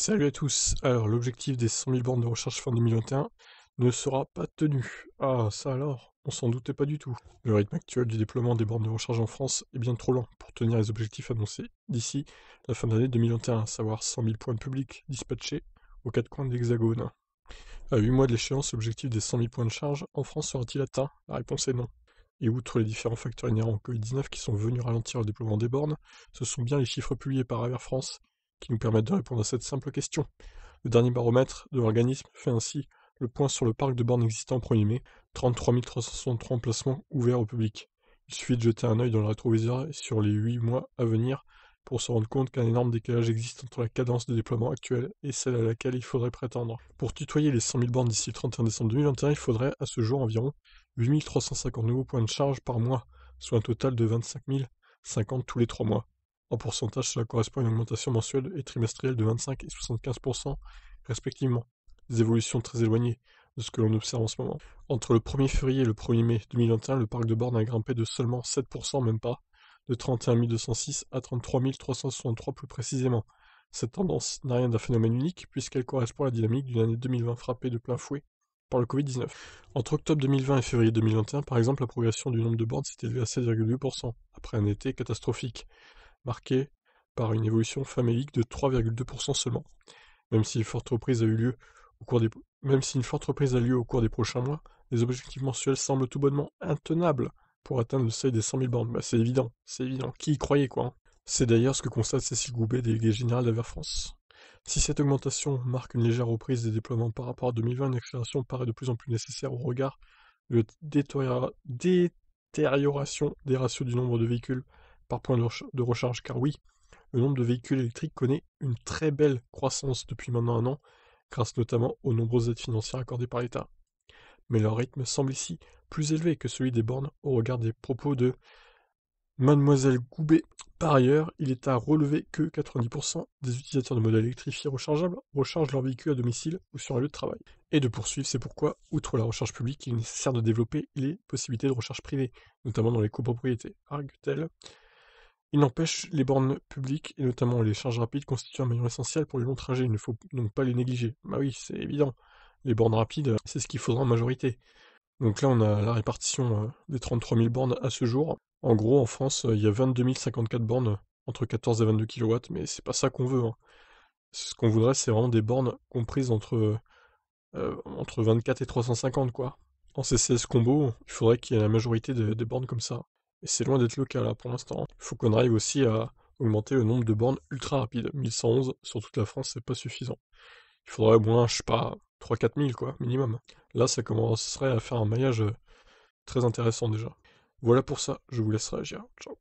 Salut à tous. Alors, l'objectif des 100 000 bornes de recharge fin 2021 ne sera pas tenu. Ah, ça alors, on s'en doutait pas du tout. Le rythme actuel du déploiement des bornes de recharge en France est bien trop lent pour tenir les objectifs annoncés d'ici la fin l'année 2021, à savoir 100 000 points publics dispatchés aux quatre coins de l'Hexagone. À 8 mois de l'échéance, l'objectif des 100 000 points de charge en France sera-t-il atteint La réponse est non. Et outre les différents facteurs inhérents au Covid-19 qui sont venus ralentir le déploiement des bornes, ce sont bien les chiffres publiés par Air France qui nous permettent de répondre à cette simple question. Le dernier baromètre de l'organisme fait ainsi le point sur le parc de bornes existant au 1er mai, 33 363 emplacements ouverts au public. Il suffit de jeter un œil dans le rétroviseur sur les 8 mois à venir pour se rendre compte qu'un énorme décalage existe entre la cadence de déploiement actuelle et celle à laquelle il faudrait prétendre. Pour tutoyer les 100 000 bornes d'ici le 31 décembre 2021, il faudrait à ce jour environ 8 350 nouveaux points de charge par mois, soit un total de 25 050 tous les 3 mois. En pourcentage, cela correspond à une augmentation mensuelle et trimestrielle de 25 et 75 respectivement, des évolutions très éloignées de ce que l'on observe en ce moment. Entre le 1er février et le 1er mai 2021, le parc de bornes a grimpé de seulement 7 même pas, de 31 206 à 33 363 plus précisément. Cette tendance n'a rien d'un phénomène unique puisqu'elle correspond à la dynamique d'une année 2020 frappée de plein fouet par le Covid-19. Entre octobre 2020 et février 2021, par exemple, la progression du nombre de bornes s'est élevée à 16,2%, après un été catastrophique marquée par une évolution famélique de 3,2% seulement, même si, une forte reprise a eu lieu au cours des... même si une forte reprise a lieu au cours des prochains mois, les objectifs mensuels semblent tout bonnement intenables pour atteindre le seuil des 100 000 bornes. Bah, c'est évident, c'est évident. Qui y croyait, quoi hein? C'est d'ailleurs ce que constate Cécile Goubet, déléguée générale d'Aver France. Si cette augmentation marque une légère reprise des déploiements par rapport à 2020, une accélération paraît de plus en plus nécessaire au regard de la détérioration des ratios du nombre de véhicules par point de recharge, car oui, le nombre de véhicules électriques connaît une très belle croissance depuis maintenant un an, grâce notamment aux nombreuses aides financières accordées par l'État. Mais leur rythme semble ici plus élevé que celui des bornes au regard des propos de Mademoiselle Goubet. Par ailleurs, il est à relever que 90% des utilisateurs de modèles électrifiés rechargeables rechargent leur véhicule à domicile ou sur un lieu de travail. Et de poursuivre, c'est pourquoi, outre la recharge publique, il est nécessaire de développer les possibilités de recharge privée, notamment dans les copropriétés, argue-t-elle. Il n'empêche, les bornes publiques, et notamment les charges rapides, constituent un maillon essentiel pour les longs trajets. Il ne faut donc pas les négliger. Bah oui, c'est évident. Les bornes rapides, c'est ce qu'il faudra en majorité. Donc là, on a la répartition euh, des 33 000 bornes à ce jour. En gros, en France, euh, il y a 22 054 bornes entre 14 et 22 kW, mais c'est pas ça qu'on veut. Hein. Ce qu'on voudrait, c'est vraiment des bornes comprises entre, euh, entre 24 et 350, quoi. En CCS combo, il faudrait qu'il y ait la majorité des bornes comme ça. Et c'est loin d'être le cas là pour l'instant. Il faut qu'on arrive aussi à augmenter le nombre de bornes ultra rapides. 1111 sur toute la France, c'est pas suffisant. Il faudrait au moins, je sais pas, 3-4 000 quoi, minimum. Là, ça commencerait à faire un maillage euh, très intéressant déjà. Voilà pour ça, je vous laisse réagir. Ciao.